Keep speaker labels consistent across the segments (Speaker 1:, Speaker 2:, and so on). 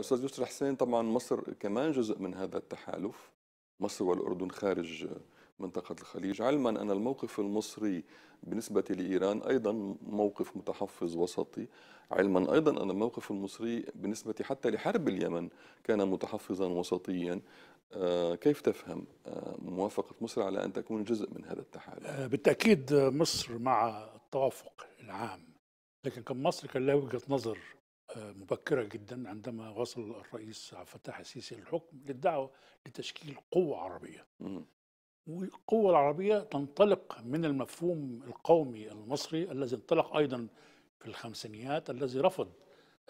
Speaker 1: استاذ يسر حسين طبعا مصر كمان جزء من هذا التحالف مصر والاردن خارج منطقة الخليج علما أن الموقف المصري بالنسبة لإيران أيضا موقف متحفظ وسطي علما أيضا أن الموقف المصري بالنسبة حتى لحرب اليمن كان متحفظا وسطيا آه، كيف تفهم آه، موافقة مصر على أن تكون جزء من هذا التحالف؟
Speaker 2: آه، بالتأكيد مصر مع التوافق العام لكن كان مصر كان لها وجهة نظر مبكرة جدا عندما وصل الرئيس عبد الفتاح السيسي للحكم للدعوة لتشكيل قوة عربية والقوة العربية تنطلق من المفهوم القومي المصري الذي انطلق أيضا في الخمسينيات الذي رفض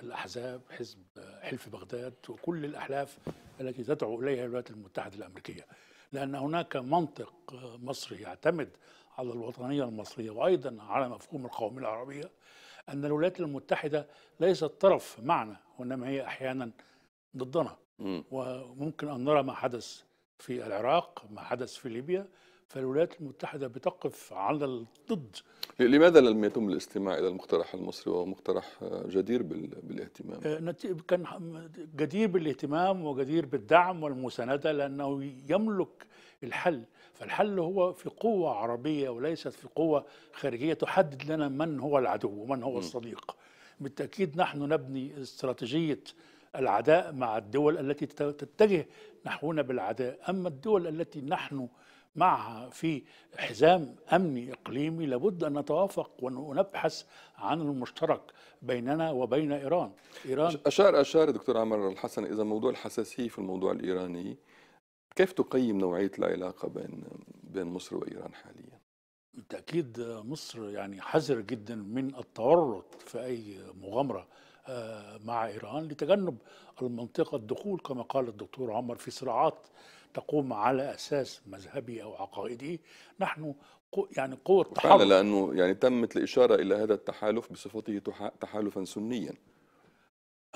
Speaker 2: الأحزاب حزب حلف بغداد وكل الأحلاف التي تدعو إليها الولايات المتحدة الأمريكية لأن هناك منطق مصري يعتمد على الوطنية المصرية وأيضا على مفهوم القومية العربية أن الولايات المتحدة ليست طرف معنا وإنما هي أحيانا ضدنا وممكن أن نرى ما حدث في العراق ما حدث في ليبيا فالولايات المتحدة بتقف على الضد
Speaker 1: لماذا لم يتم الاستماع الى المقترح المصري وهو مقترح جدير بالاهتمام؟
Speaker 2: آه، كان جدير بالاهتمام وجدير بالدعم والمسانده لانه يملك الحل، فالحل هو في قوه عربيه وليست في قوه خارجيه تحدد لنا من هو العدو ومن هو الصديق. بالتاكيد نحن نبني استراتيجيه العداء مع الدول التي تتجه نحونا بالعداء، اما الدول التي نحن معها في حزام امني اقليمي لابد ان نتوافق ونبحث عن المشترك بيننا وبين ايران
Speaker 1: ايران اشار اشار دكتور عمر الحسن اذا موضوع الحساسيه في الموضوع الايراني كيف تقيم نوعيه العلاقه
Speaker 2: بين بين مصر وايران حاليا بالتاكيد مصر يعني حذر جدا من التورط في اي مغامره آه، مع ايران لتجنب المنطقه الدخول كما قال الدكتور عمر في صراعات تقوم على اساس مذهبي او عقائدي نحن يعني قوة تحالف
Speaker 1: لانه يعني تمت الاشاره الى هذا التحالف بصفته تحالفا سنيا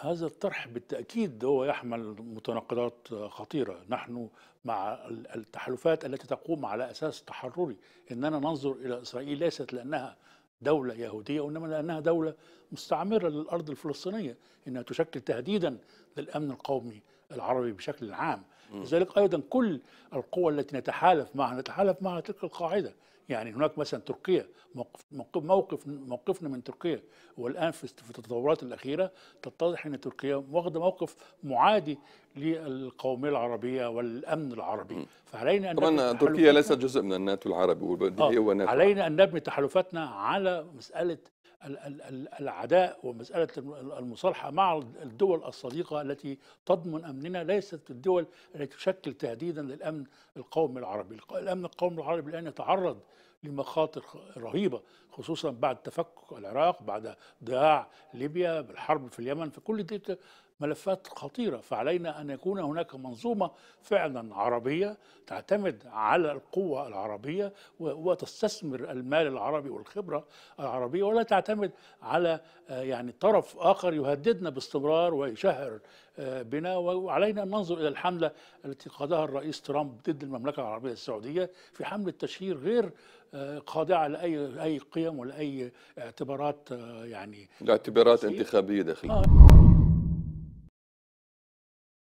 Speaker 2: هذا الطرح بالتأكيد هو يحمل متناقضات خطيرة نحن مع التحالفات التي تقوم على أساس تحرري إننا ننظر إلى إسرائيل ليست لأنها دولة يهودية وإنما لأنها دولة مستعمرة للأرض الفلسطينية إنها تشكل تهديدا للأمن القومي العربي بشكل عام لذلك أيضا كل القوى التي نتحالف معها نتحالف معها تلك القاعدة يعني هناك مثلا تركيا موقف موقف موقفنا من تركيا والان في التطورات الاخيره تتضح ان تركيا واخده موقف معادي للقوميه العربيه والامن العربي فعلينا ان طبعا تركيا ليست
Speaker 1: جزء من الناتو العربي آه، علينا
Speaker 2: ان نبني تحالفاتنا على مساله العداء ومسألة المصالحة مع الدول الصديقة التي تضمن أمننا ليست الدول التي تشكل تهديدا للأمن القومي العربي الأمن القومي العربي الآن يتعرض لمخاطر رهيبة خصوصا بعد تفكك العراق بعد ضياع ليبيا بالحرب في اليمن كل دي ملفات خطيرة فعلينا أن يكون هناك منظومة فعلا عربية تعتمد على القوة العربية وتستثمر المال العربي والخبرة العربية ولا تعتمد على آه، يعني طرف آخر يهددنا باستمرار ويشهر آه، بنا وعلينا أن ننظر إلى الحملة التي قادها الرئيس ترامب ضد المملكة العربية السعودية في حملة تشهير غير خاضعة آه، لأي أي قيم ولأي اعتبارات يعني اعتبارات انتخابية داخلية آه.